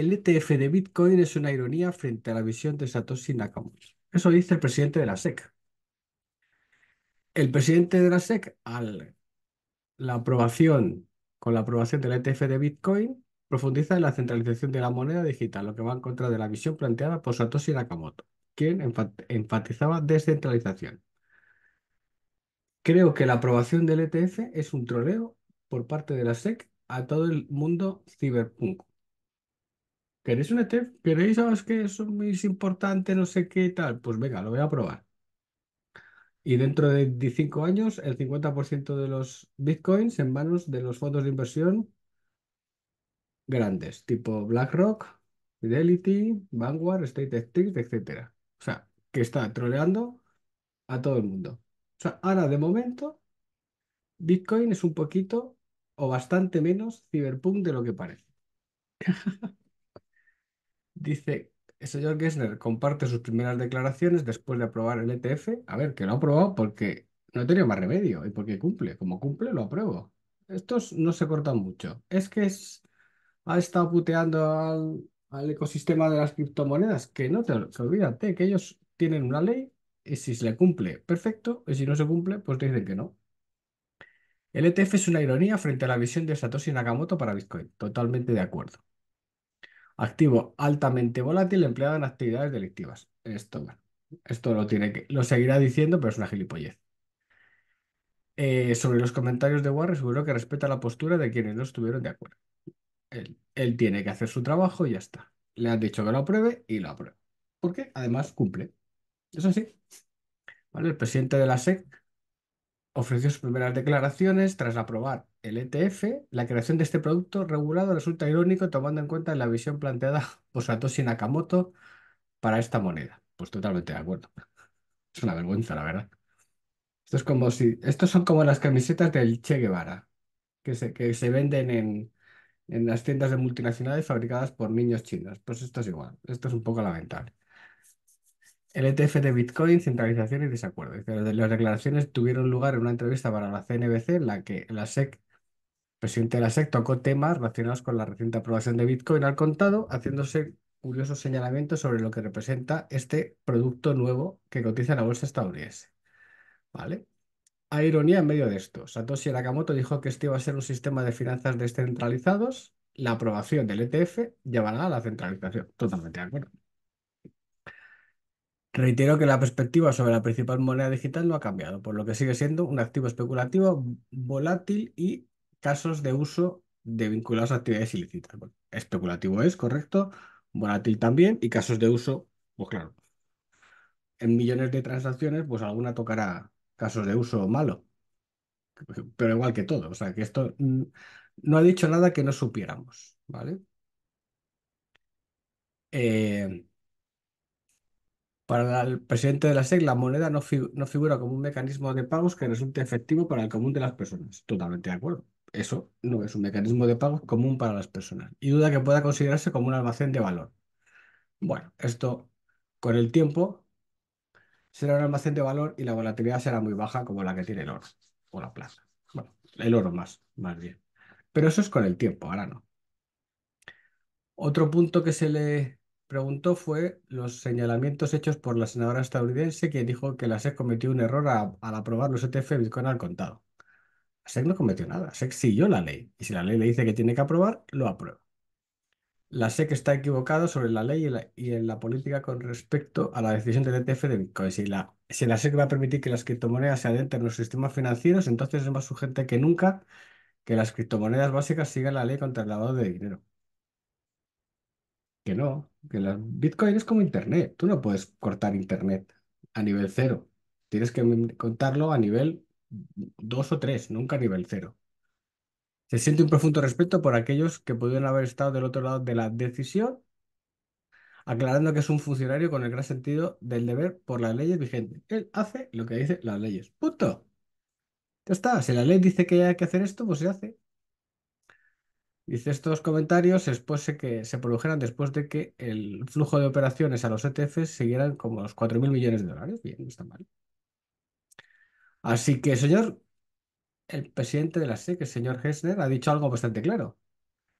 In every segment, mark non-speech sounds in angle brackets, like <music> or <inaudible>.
El ETF de Bitcoin es una ironía frente a la visión de Satoshi Nakamoto. Eso dice el presidente de la SEC. El presidente de la SEC, la aprobación, con la aprobación del ETF de Bitcoin, profundiza en la centralización de la moneda digital, lo que va en contra de la visión planteada por Satoshi Nakamoto, quien enfatizaba descentralización. Creo que la aprobación del ETF es un troleo por parte de la SEC a todo el mundo ciberpunk ¿Queréis un ETF? ¿Queréis? ¿Sabes que es muy importante? No sé qué tal. Pues venga, lo voy a probar. Y dentro de 15 años, el 50% de los bitcoins en manos de los fondos de inversión grandes, tipo BlackRock, Fidelity, Vanguard, State Street, etc. O sea, que está troleando a todo el mundo. O sea, ahora de momento, Bitcoin es un poquito o bastante menos ciberpunk de lo que parece. <laughs> dice, el señor Gessner comparte sus primeras declaraciones después de aprobar el ETF. A ver, que lo ha aprobado porque no tenía más remedio y porque cumple. Como cumple, lo apruebo. Estos no se cortan mucho. Es que es, ha estado puteando al, ecosistema de las criptomonedas, que no te que olvídate, que ellos tienen una ley y si se le cumple, perfecto, y si no se cumple, pues te dicen que no. El ETF es una ironía frente a la visión de Satoshi Nakamoto para Bitcoin. Totalmente de acuerdo activo altamente volátil empleado en actividades delictivas. Esto, esto lo, tiene que, lo seguirá diciendo, pero es una gilipollez. Eh, sobre los comentarios de Warren, seguro que respeta la postura de quienes no estuvieron de acuerdo. Él, tiene que hacer su trabajo y ya está. Le han dicho que lo apruebe y lo aprueba. Porque además cumple. Eso sí. ¿Vale? El presidente de la SEC ofreció sus primeras declaraciones tras aprobar el ETF, la creación de este producto regulado resulta irónico tomando en cuenta la visión planteada <laughs> por Satoshi Nakamoto para esta moneda. Pues totalmente de acuerdo. Es una vergüenza, la verdad. Esto es como si, estos son como las camisetas del Che Guevara, que se, que se venden en, en las tiendas de multinacionales fabricadas por niños chinos. Pues esto es igual, esto es un poco lamentable. El ETF de Bitcoin, centralización y desacuerdo. Las declaraciones tuvieron lugar en una entrevista para la CNBC en la que la SEC presidente de la SEC, tocó temas relacionados con la reciente aprobación de Bitcoin al contado, haciéndose curiosos señalamientos sobre lo que representa este producto nuevo que cotiza en la bolsa estadounidense. ¿Vale? Hay ironía en medio de esto. Satoshi Nakamoto dijo que este iba a ser un sistema de finanzas descentralizados. La aprobación del ETF llevará a la centralización. Totalmente de acuerdo. Reitero que la perspectiva sobre la principal moneda digital no ha cambiado, por lo que sigue siendo un activo especulativo volátil y casos de uso de vinculados a actividades ilícitas. especulativo es, correcto, volátil también, y casos de uso, pues claro, en millones de transacciones, pues alguna tocará casos de uso malo, pero igual que todo, o sea que esto mm, no ha dicho nada que no supiéramos, ¿vale? Eh, para el presidente de la SEC, la moneda no figura como un mecanismo de pagos que resulte efectivo para el común de las personas. Totalmente de acuerdo eso no es un mecanismo de pago común para las personas y duda que pueda considerarse como un almacén de valor. Bueno, esto con el tiempo será un almacén de valor y la volatilidad será muy baja como la que tiene el oro o la plata. Bueno, el oro más, más bien. Pero eso es con el tiempo, ahora no. Otro punto que se le preguntó fue los señalamientos hechos por la senadora estadounidense, quien dijo que la SEC cometió un error al aprobar los ETF Bitcoin al contado. SEC no cometió nada, SEC siguió la ley y si la ley le dice que tiene que aprobar, lo aprueba. La SEC está equivocada sobre la ley y, en la política con respecto a la decisión del ETF de Bitcoin. Si la, SEC va a permitir que las criptomonedas se adentren en los sistemas financieros, entonces es más urgente que nunca que las criptomonedas básicas sigan la ley contra el lavado de dinero. Que no, que la, Bitcoin es como Internet. Tú no puedes cortar Internet a nivel cero. Tienes que contarlo a nivel dos o tres, nunca nivel cero. Se siente un profundo respeto por aquellos que pudieron haber estado del otro lado de la decisión, aclarando que es un funcionario con el gran sentido del deber por las leyes vigentes. Él hace lo que dice las leyes. Punto. Ya está. Si la ley dice que hay que hacer esto, pues se hace. Dice estos comentarios después se que se produjeran después de que el flujo de operaciones a los ETFs siguieran como los 4.000 millones de dólares. Bien, no está mal. Así que, señor, el presidente de la SEC, el señor Hessner, ha dicho algo bastante claro.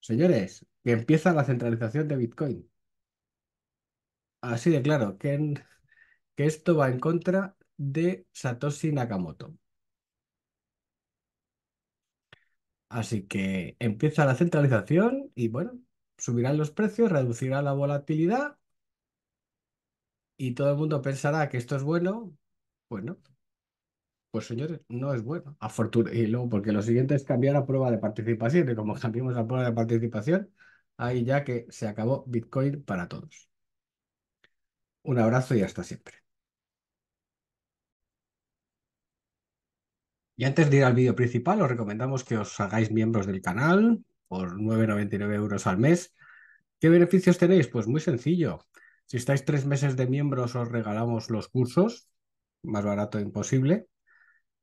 Señores, que empieza la centralización de Bitcoin. Así de claro, que, que esto va en contra de Satoshi Nakamoto. Así que empieza la centralización y bueno, subirán los precios, reducirá la volatilidad y todo el mundo pensará que esto es bueno. Bueno, pues señores, no es bueno. y luego, porque lo siguiente es cambiar a prueba de participación, y como <laughs> cambiamos a prueba de participación, ahí ya que se acabó Bitcoin para todos. Un abrazo y hasta siempre. Y antes de ir al vídeo principal, os recomendamos que os hagáis miembros del canal por 9,99 euros al mes. ¿Qué beneficios tenéis? Pues muy sencillo. Si estáis tres meses de miembros, os regalamos los cursos, más barato imposible.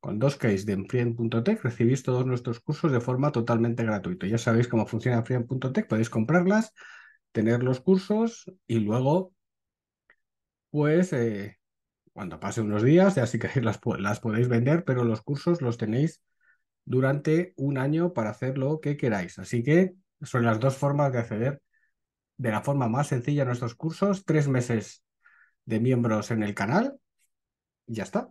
Con dos keys de Friend.tech recibís todos nuestros cursos de forma totalmente gratuita. Ya sabéis cómo funciona Friend.tech, podéis comprarlas, tener los cursos y luego, pues, eh, cuando pase unos días, ya sí que <laughs> las, las podéis vender, pero los cursos los tenéis durante un año para hacer lo que queráis. Así que son las dos formas de acceder de la forma más sencilla a nuestros cursos, tres meses de miembros en el canal y ya está.